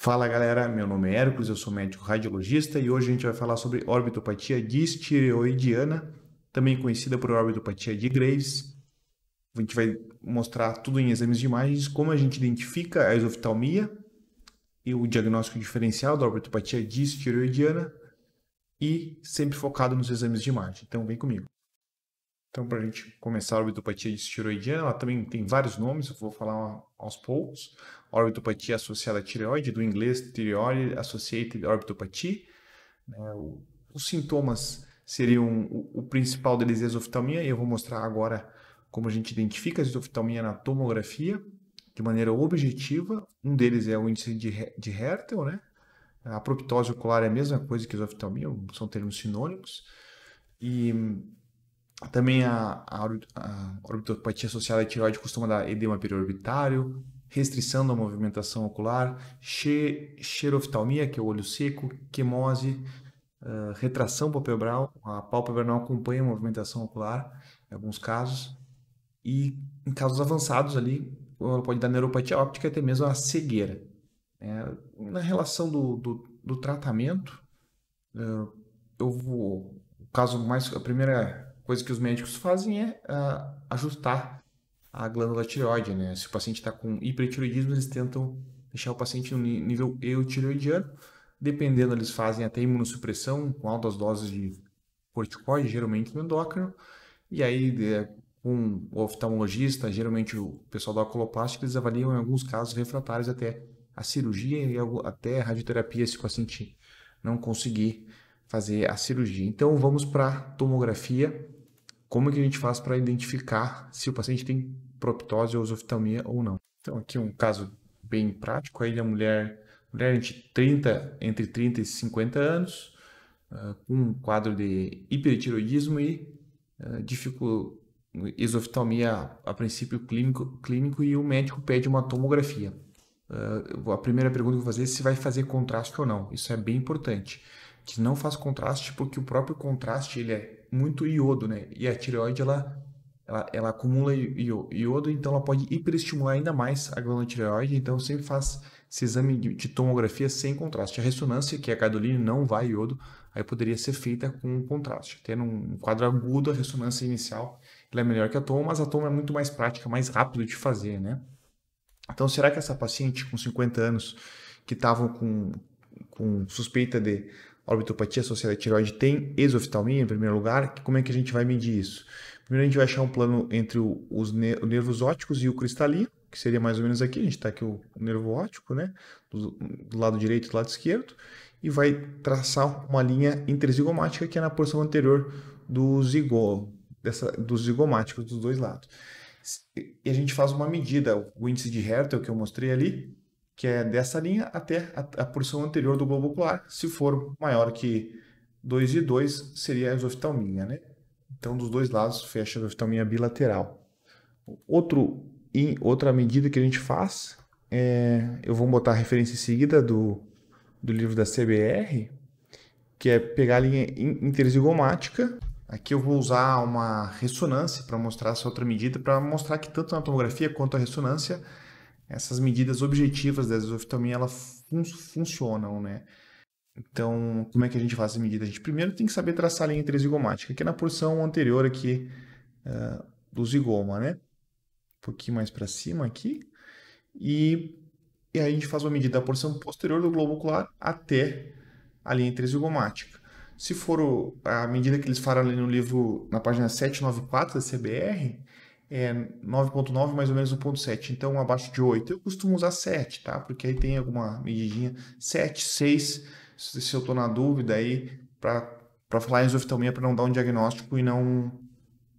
Fala galera, meu nome é Hércules, eu sou médico radiologista e hoje a gente vai falar sobre orbitopatia distireoidiana, também conhecida por orbitopatia de Graves. A gente vai mostrar tudo em exames de imagens, como a gente identifica a exoftalmia e o diagnóstico diferencial da orbitopatia distireoidiana e sempre focado nos exames de imagem. Então vem comigo. Então, para a gente começar a orbitopatia estiroidiana, ela também tem vários nomes, eu vou falar aos poucos. Orbitopatia associada à tireoide, do inglês tireoide associated orbitopathy. Né? Os sintomas seriam, o, principal deles é a exoftalmia, e eu vou mostrar agora como a gente identifica a exoftalmia na tomografia, de maneira objetiva. Um deles é o índice de, de Hertel, né? A proptose ocular é a mesma coisa que a exoftalmia, são termos sinônimos. E também a, a, a orbitopatia associada à tireoide costuma dar edema periorbitário, restrição da movimentação ocular, che, xeroftalmia, que é o olho seco, quemose, uh, retração palpebral, a pálpebra não acompanha a movimentação ocular em alguns casos, e em casos avançados ali, ela pode dar neuropatia óptica e até mesmo a cegueira. É, na relação do, do, do tratamento, uh, eu vou, o caso mais, a primeira coisa que os médicos fazem é uh, ajustar a glândula tireoide, né? Se o paciente está com hipertiroidismo, eles tentam deixar o paciente no nível eutireoidiano. Dependendo, eles fazem até imunossupressão com altas doses de corticoide, geralmente no endócrino. E aí, com o oftalmologista, geralmente o pessoal da oculoplástica, eles avaliam em alguns casos refratários até a cirurgia e até a radioterapia se o paciente não conseguir fazer a cirurgia. Então, vamos para a tomografia como é que a gente faz para identificar se o paciente tem proptose ou osoftalmia ou não. Então, aqui um caso bem prático, aí a mulher, mulher entre, 30, entre 30 e 50 anos, uh, com um quadro de hipertiroidismo e uh, dificu, esoftalmia a, a princípio clínico, clínico e o médico pede uma tomografia. Uh, a primeira pergunta que eu vou fazer é se vai fazer contraste ou não. Isso é bem importante. Que não faz contraste porque o próprio contraste ele é muito iodo, né? E a tireoide, ela, ela, ela acumula iodo, então ela pode hiperestimular ainda mais a glândula tireoide, então sempre faz esse exame de tomografia sem contraste. A ressonância, que é a cadolínea, não vai iodo, aí poderia ser feita com contraste. Tendo um quadro agudo, a ressonância inicial ela é melhor que a toma, mas a toma é muito mais prática, mais rápido de fazer, né? Então, será que essa paciente com 50 anos que estavam com, com suspeita de orbitopatia associada à tireoide tem exoftalmia em primeiro lugar. Como é que a gente vai medir isso? Primeiro a gente vai achar um plano entre os nervos óticos e o cristalino, que seria mais ou menos aqui, a gente está aqui o nervo óptico, né? Do, do, lado direito e do lado esquerdo, e vai traçar uma linha interzigomática que é na porção anterior do zigo, dessa, dos zigomáticos dos dois lados. E a gente faz uma medida, o índice de Hertel que eu mostrei ali, que é dessa linha até a, a porção anterior do globo ocular. Se for maior que 2 e 2, seria a exoftalminha, né? Então, dos dois lados, fecha a exoftalminha bilateral. Outro, outra medida que a gente faz, é, eu vou botar a referência em seguida do, do livro da CBR, que é pegar a linha interzigomática. Aqui eu vou usar uma ressonância para mostrar essa outra medida, para mostrar que tanto na tomografia quanto a ressonância essas medidas objetivas da exoftalmia elas fun funcionam, né? Então, como é que a gente faz essa medida? A gente primeiro tem que saber traçar a linha interzigomática, que é na porção anterior aqui uh, do zigoma, né? Um pouquinho mais para cima aqui. E, e aí a gente faz uma medida da porção posterior do globo ocular até a linha interzigomática. Se for o, a medida que eles falam ali no livro, na página 794 da CBR, é 9.9 mais ou menos 1.7, então abaixo de 8. Eu costumo usar 7, tá? Porque aí tem alguma medidinha 7, 6, se eu estou na dúvida aí para falar em esoftalmia para não dar um diagnóstico e não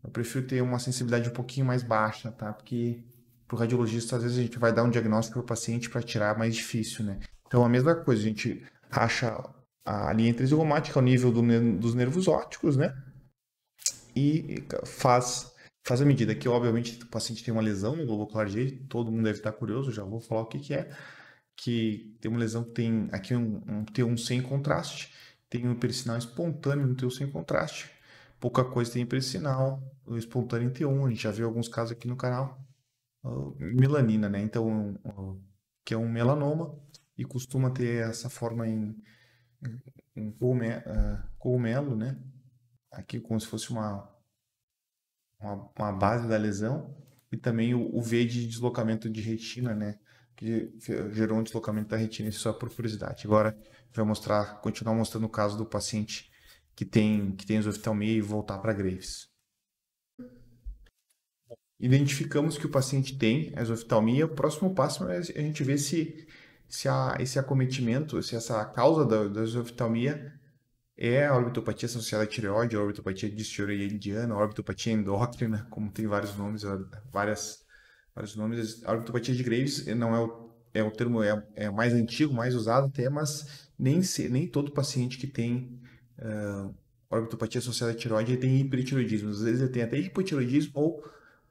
eu prefiro ter uma sensibilidade um pouquinho mais baixa, tá? Porque pro radiologista às vezes a gente vai dar um diagnóstico pro paciente para tirar mais difícil, né? Então a mesma coisa, a gente acha a linha intrinsicomática o nível do, dos nervos ópticos, né? E faz faz a medida que, obviamente, o paciente tem uma lesão no globo ocular direito, todo mundo deve estar curioso, já vou falar o que, que é, que tem uma lesão que tem aqui um, um T1 sem contraste, tem um hipersinal espontâneo no T1 sem contraste, pouca coisa tem hipersinal, o espontâneo em T1, a gente já viu alguns casos aqui no canal, uh, melanina, né? Então, uh, que é um melanoma e costuma ter essa forma em, em, em uh, colmelo, né? Aqui como se fosse uma uma, uma base da lesão e também o, o, V de deslocamento de retina, né? Que gerou um deslocamento da retina, isso só por curiosidade. Agora vai mostrar, continuar mostrando o caso do paciente que tem que tem esoftalmia e voltar para Graves. Identificamos que o paciente tem esofitalmia O próximo passo é a gente ver se se a, esse acometimento, se essa causa da, da é a orbitopatia associada à tireoide, a orbitopatia distiroidiana, a orbitopatia endócrina, como tem vários nomes, várias, vários nomes. A orbitopatia de Graves eh, não é o, é o termo é, é mais antigo, mais usado até, mas nem, se, nem todo paciente que tem uh, ah, orbitopatia associada à tireoide tem hipertiroidismo. Às vezes ele tem até hipotiroidismo ou,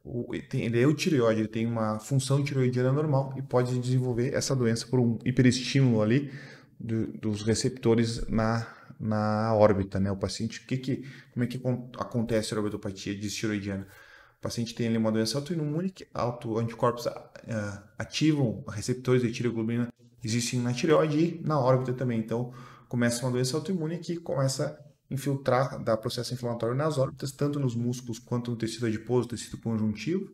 ou ele, tem, ele é o tireoide, ele tem uma função tireoidiana normal e pode desenvolver essa doença por um hiperestímulo ali do, dos receptores na na órbita, né? O paciente, o que que, como é que acontece a orbitopatia distiroidiana? O paciente tem ali uma doença autoimune que autoanticorpos uh, ativam receptores de tiroglobulina existem na tireoide e na órbita também. Então, começa uma doença autoimune que começa a infiltrar, dar processo inflamatório nas órbitas, tanto nos músculos quanto no tecido adiposo, tecido conjuntivo,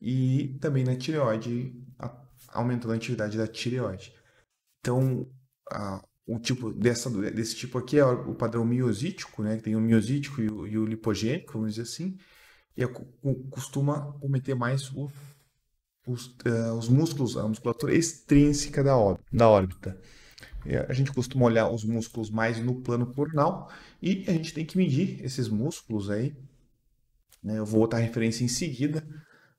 e também na tireoide, aumentando a atividade da tireoide. Então, a o tipo dessa, desse tipo aqui é o padrão miosítico, né? Que tem o miosítico e o, e o lipogênico, vamos dizer assim. E é costuma cometer mais o, os, uh, os, músculos, a musculatura extrínseca da, órbita. Da órbita. A gente costuma olhar os músculos mais no plano coronal e a gente tem que medir esses músculos aí. Né? Eu vou botar a referência em seguida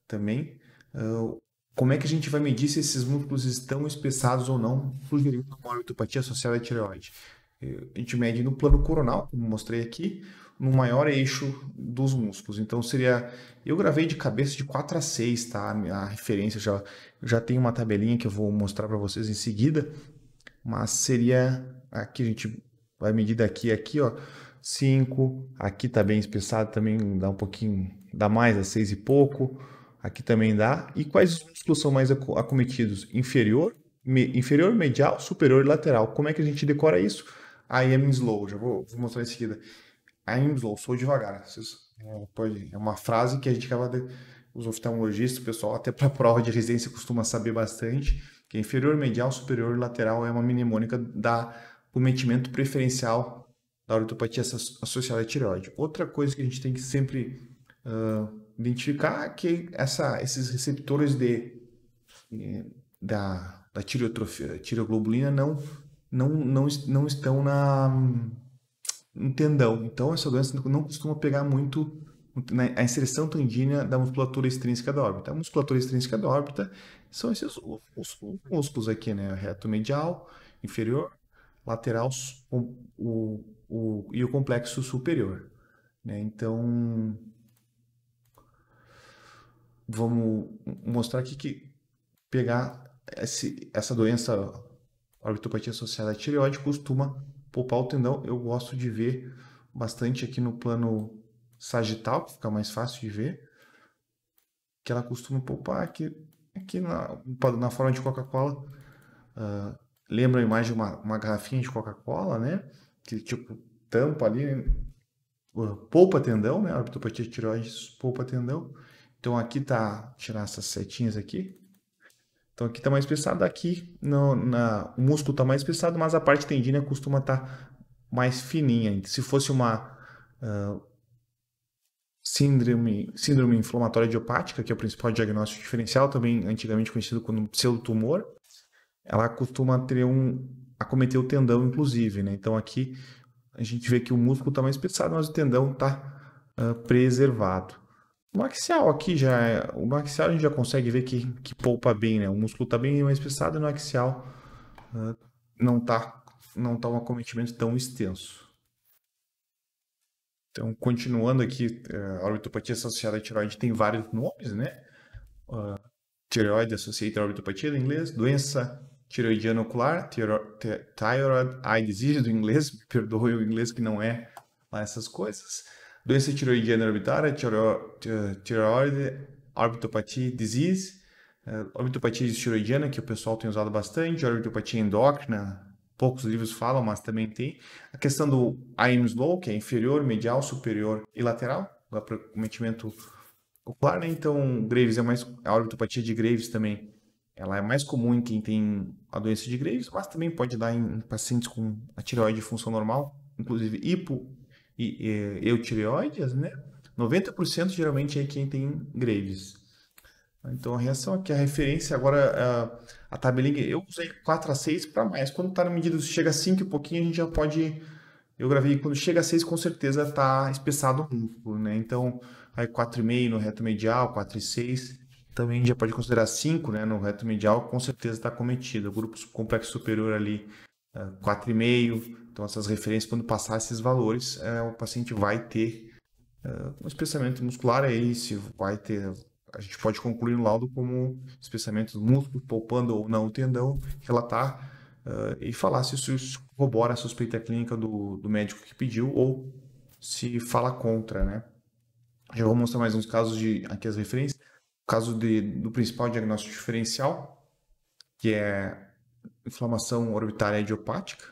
também. Uh, como é que a gente vai medir se esses músculos estão espessados ou não, sugerindo uma orbitopatia associada à tireoide? A gente mede no plano coronal, como mostrei aqui, no maior eixo dos músculos. Então seria. Eu gravei de cabeça de 4 a 6, tá? A referência já, já tem uma tabelinha que eu vou mostrar para vocês em seguida, mas seria. Aqui a gente vai medir daqui aqui, ó. 5, aqui tá bem espessado também, dá um pouquinho, dá mais a é 6 e pouco aqui também dá. E quais músculos são mais acometidos? Inferior, me, inferior, medial, superior e lateral. Como é que a gente decora isso? I am slow, já vou, vou mostrar em seguida. I am slow, sou devagar. Vocês, é, é uma frase que a gente acaba de, os oftalmologistas, o pessoal até para prova de residência costuma saber bastante, que é inferior, medial, superior e lateral é uma mnemônica da cometimento preferencial da ortopatia associada à tireoide. Outra coisa que a gente tem que sempre uh, identificar que essa, esses receptores de, eh, da, da tireoglobulina não, não, não, não estão na, no tendão. Então, essa doença não costuma pegar muito né, a inserção tendina da musculatura extrínseca da órbita. A musculatura extrínseca da órbita são esses músculos aqui, né? Reto medial, inferior, lateral o, o, o e o complexo superior. Né? Então, vamos mostrar aqui que pegar esse, essa doença orbitopatia associada à tireoide costuma poupar o tendão. Eu gosto de ver bastante aqui no plano sagital, que fica mais fácil de ver, que ela costuma poupar aqui, aqui na, na forma de Coca-Cola. Uh, lembra a imagem de uma, uma garrafinha de Coca-Cola, né? Que tipo tampa ali, né? poupa tendão, né? A orbitopatia tireoide poupa tendão. Então aqui tá, tirar essas setinhas aqui. Então aqui tá mais pesado, aqui no, na, o músculo tá mais pesado, mas a parte tendínea costuma estar tá mais fininha. Se fosse uma uh, síndrome, síndrome inflamatória idiopática, que é o principal diagnóstico diferencial, também antigamente conhecido como pseudotumor, ela costuma ter um acometer o tendão, inclusive, né? Então aqui a gente vê que o músculo está mais pesado, mas o tendão está uh, ah, preservado. O maxial aqui já é, O maxial a gente já consegue ver que, que poupa bem, né? O músculo está bem mais pesado e no axial uh, ah, não está não tá um acometimento tão extenso. Então, continuando aqui, eh, a orbitopatia associada à tireoide tem vários nomes, né? Uh, tireoide associada à orbitopatia em inglês, doença tireoidiana ocular, thyroid eye disease do inglês, me perdoe o inglês que não é lá essas coisas doença tiroidiana orbitária, né? tiro, tiroide, orbitopatia disease, né? orbitopatia tiroidiana, que o pessoal tem usado bastante, orbitopatia endócrina, poucos livros falam, mas também tem. A questão do IM slow, que é inferior, medial, superior e lateral, acometimento ocular, né? Então, Graves é mais. A orbitopatia de Graves também ela é mais comum em quem tem a doença de Graves, mas também pode dar em pacientes com a tireoide de função normal, inclusive hipo e, e, eutireoides, né? 90% geralmente é quem tem Graves. Então a reação aqui, a referência agora, é a, a tabelinha, eu usei 4 a 6 para mais. Quando está na medida, chega a 5 e pouquinho, a gente já pode. Eu gravei quando chega a 6, com certeza está espessado o músculo, né? Então, aí 4,5 no reto medial, 4,6. Também a gente já pode considerar 5, né? No reto medial, com certeza está cometido. O grupo complexo superior ali 4,5. É, então, essas referências, quando passar esses valores, é, o paciente vai ter é, um espessamento muscular, é esse, vai ter. A gente pode concluir no laudo como espessamento do músculo, poupando ou não o tendão, relatar e falar se isso corrobora a suspeita clínica do, do médico que pediu ou se fala contra, né? Já vou mostrar mais uns casos de aqui as referências. O caso de, do principal diagnóstico diferencial, que é inflamação orbitária idiopática.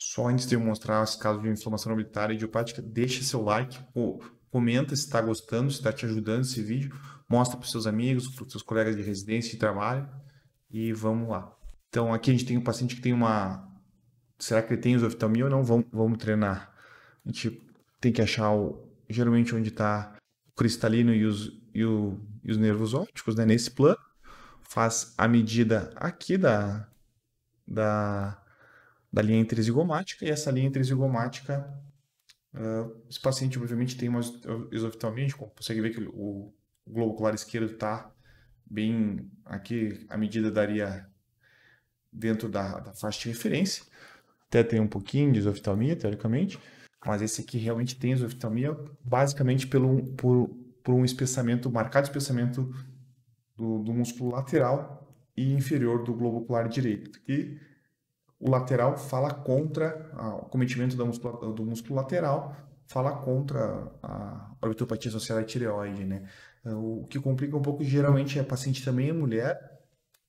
Só antes de eu mostrar esse casos de inflamação orbitária idiopática, deixa seu like, pô, comenta se está gostando, se está te ajudando esse vídeo, mostra para seus amigos, para seus colegas de residência e trabalho e vamos lá. Então aqui a gente tem um paciente que tem uma... Será que ele tem esoftalmia ou não? Vamos, vamos treinar. A gente tem que achar o, geralmente onde está o cristalino e os, e, o, e os nervos ópticos, né? Nesse plano. Faz a medida aqui da, da, da linha interzigomática, e essa linha interzigomática, uh, ah, esse paciente obviamente tem uma isoftalmia, a gente consegue ver que o globo ocular esquerdo está bem, aqui a medida daria dentro da, da faixa de referência, até tem um pouquinho de isoftalmia, teoricamente, mas esse aqui realmente tem isoftalmia, basicamente pelo, por, por um espessamento, marcado espessamento do, do músculo lateral, e inferior do globo ocular direito, que o lateral fala contra o cometimento músculo, do músculo lateral, fala contra a orbitopatia associada à tireoide, né? É, o que complica um pouco, geralmente, é paciente também é mulher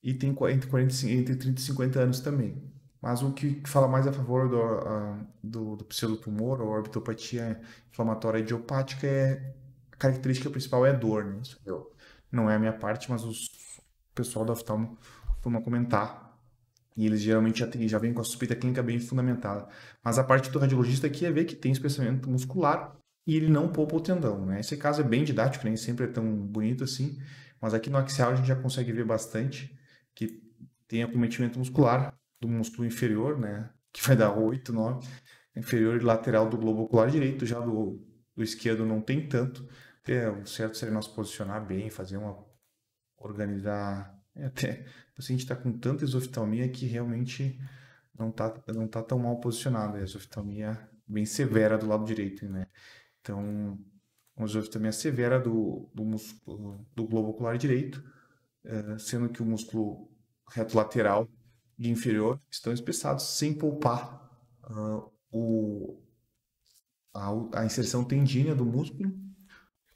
e tem entre, 40, entre 30 e 50 anos também. Mas o que fala mais a favor do, a, do, do pseudotumor ou orbitopatia inflamatória idiopática é a característica principal é a dor, né? Isso não é a minha parte, mas os o pessoal da oftalmo costuma comentar. E eles geralmente já, tem, já vêm com a suspeita clínica bem fundamentada. Mas a parte do radiologista aqui é ver que tem espessamento muscular e ele não poupa o tendão. Né? Esse caso é bem didático, nem sempre é tão bonito assim. Mas aqui no axial a gente já consegue ver bastante que tem acometimento muscular do músculo inferior, né? que vai dar 8, 9, inferior e lateral do globo ocular direito, já do, do esquerdo não tem tanto. É um certo seria nós posicionar bem, fazer uma organizar. É, até o paciente está com tanta exoftalmia que realmente não está não tá tão mal posicionado. É a exoftalmia bem severa do lado direito, né? Então, uma exoftalmia severa do, do, músculo, do globo ocular direito, é, sendo que o músculo reto lateral e inferior estão espessados sem poupar uh, o, a, a, inserção tendínea do músculo,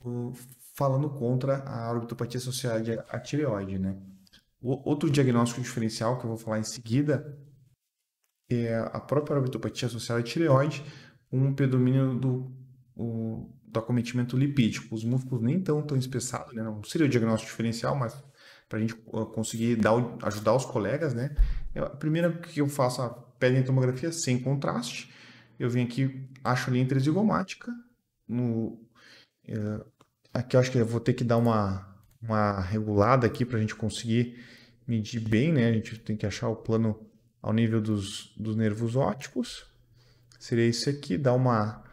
uh, falando contra a orbitopatia associada à tireoide, né? O, outro diagnóstico diferencial que eu vou falar em seguida é a própria orbitopatia associada à tireoide, um predomínio do, o, do acometimento lipídico. Os músculos nem tão tão espessados, né? Não seria o diagnóstico diferencial, mas para a gente ah, conseguir dar, ajudar os colegas, né? É, a primeira que eu faço a pele em tomografia sem contraste, eu venho aqui, acho linha interzigomática no, é, Aqui eu acho que eu vou ter que dar uma, uma regulada aqui para a gente conseguir medir bem, né? A gente tem que achar o plano ao nível dos, dos nervos ópticos. Seria isso aqui, dar uma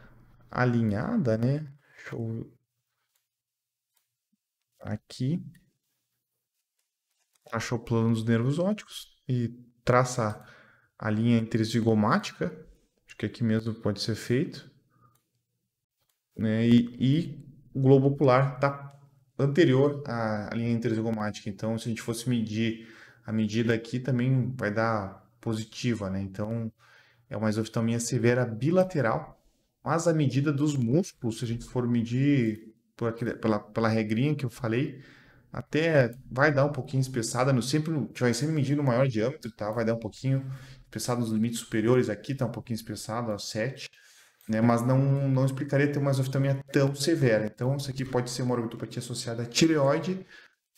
alinhada, né? Deixa eu... Aqui. achar o plano dos nervos ópticos e traça a linha interzigomática. Acho que aqui mesmo pode ser feito. Né? E, e o globo ocular está anterior à linha interzigomática. Então, se a gente fosse medir a medida aqui, também vai dar positiva, né? Então, é uma isoftalmia severa bilateral, mas a medida dos músculos, se a gente for medir por pela, pela regrinha que eu falei, até vai dar um pouquinho espessada, no, sempre, a gente vai sempre medir no maior diâmetro, tá? Vai dar um pouquinho espessado nos limites superiores, aqui tá um pouquinho espessado, ó, 7 né, mas não, não explicaria ter uma esoftalmia tão severa. Então, isso aqui pode ser uma orbitopatia associada à tireoide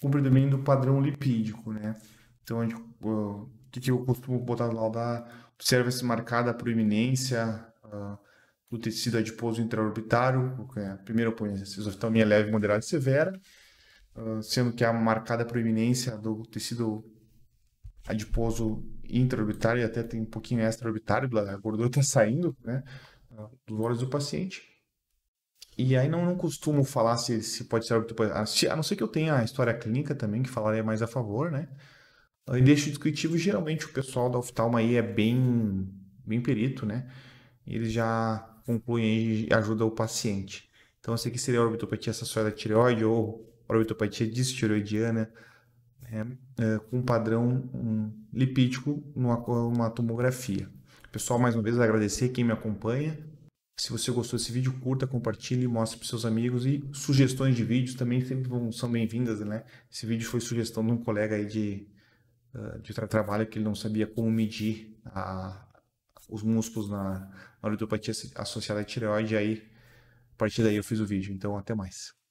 com predomínio do padrão lipídico, né? Então, o que, que, eu costumo botar lá da observa-se marcada proeminência uh, do tecido adiposo intraorbitário, é ponho a esoftalmia é leve, moderada e severa, uh, sendo que a marcada proeminência do tecido adiposo intraorbitário e até tem um pouquinho extraorbitário, a gordura está saindo, né? dos olhos do paciente. E aí não, não costumo falar se, se pode ser orbitopatia a não ser que eu tenha a história clínica também, que falaria mais a favor, né? E deixo descritivo, geralmente o pessoal da oftalma aí é bem, bem perito, né? Eles já concluem e ajudam o paciente. Então, eu sei que seria a orbitopatia associada da tireoide ou orbitopatia distireoidiana, né? é, com padrão um, lipídico numa uma tomografia. Pessoal, mais uma vez agradecer quem me acompanha. Se você gostou desse vídeo, curta, compartilhe, mostre para seus amigos e sugestões de vídeos também sempre vão, são bem-vindas, né? Esse vídeo foi sugestão de um colega aí de, ah, de trabalho que ele não sabia como medir a, os músculos na, na ludopatia associada à tireoide, aí a partir daí eu fiz o vídeo. Então, até mais.